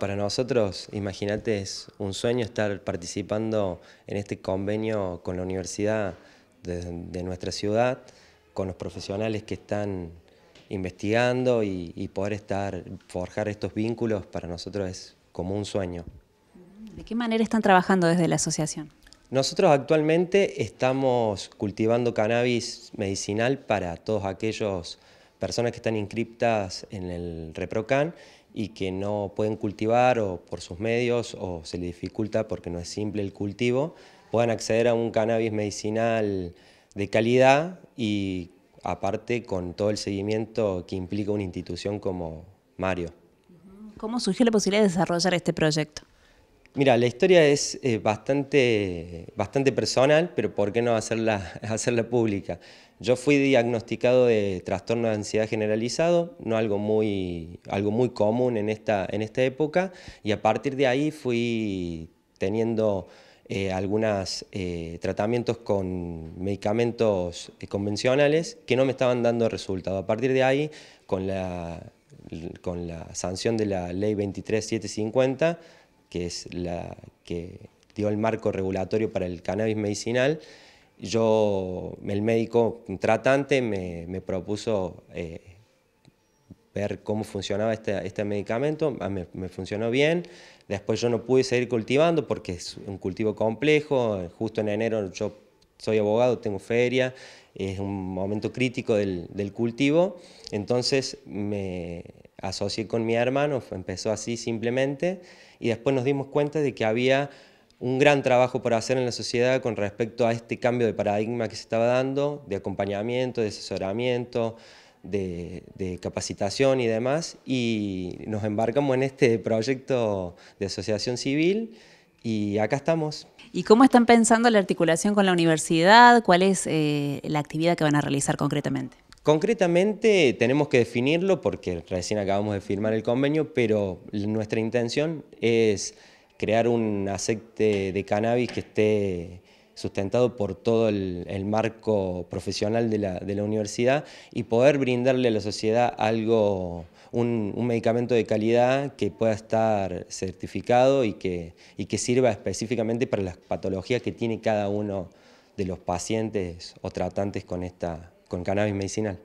Para nosotros, imagínate, es un sueño estar participando en este convenio con la universidad de, nuestra ciudad, con los profesionales que están investigando y, poder estar, forjar estos vínculos para nosotros es como un sueño. ¿De qué manera están trabajando desde la asociación? Nosotros actualmente estamos cultivando cannabis medicinal para todos aquellos personas que están inscriptas en el ReproCan y que no pueden cultivar o por sus medios o se les dificulta porque no es simple el cultivo, puedan acceder a un cannabis medicinal de calidad y aparte con todo el seguimiento que implica una institución como Mario. ¿Cómo surgió la posibilidad de desarrollar este proyecto? Mira, la historia es eh, bastante, bastante personal, pero ¿por qué no hacerla, hacerla pública? Yo fui diagnosticado de trastorno de ansiedad generalizado, no algo muy, algo muy común en esta, en esta época, y a partir de ahí fui teniendo eh, algunos eh, tratamientos con medicamentos convencionales que no me estaban dando resultado. A partir de ahí, con la, con la sanción de la ley 23750, que es la que dio el marco regulatorio para el cannabis medicinal, yo, el médico tratante me, propuso eh, ver cómo funcionaba este, este medicamento, me, me, funcionó bien, después yo no pude seguir cultivando porque es un cultivo complejo, justo en enero yo soy abogado, tengo feria, es un momento crítico del, del cultivo, entonces me, asocié con mi hermano, empezó así simplemente, y después nos dimos cuenta de que había un gran trabajo por hacer en la sociedad con respecto a este cambio de paradigma que se estaba dando, de acompañamiento, de asesoramiento, de, capacitación y demás, y nos embarcamos en este proyecto de asociación civil y acá estamos. ¿Y cómo están pensando la articulación con la universidad? ¿Cuál es eh, la actividad que van a realizar concretamente? Concretamente tenemos que definirlo porque recién acabamos de firmar el convenio, pero nuestra intención es crear un aceite de cannabis que esté sustentado por todo el, marco profesional de la, universidad y poder brindarle a la sociedad algo, un, medicamento de calidad que pueda estar certificado y que, y que sirva específicamente para las patologías que tiene cada uno de los pacientes o tratantes con esta con cannabis medicinal.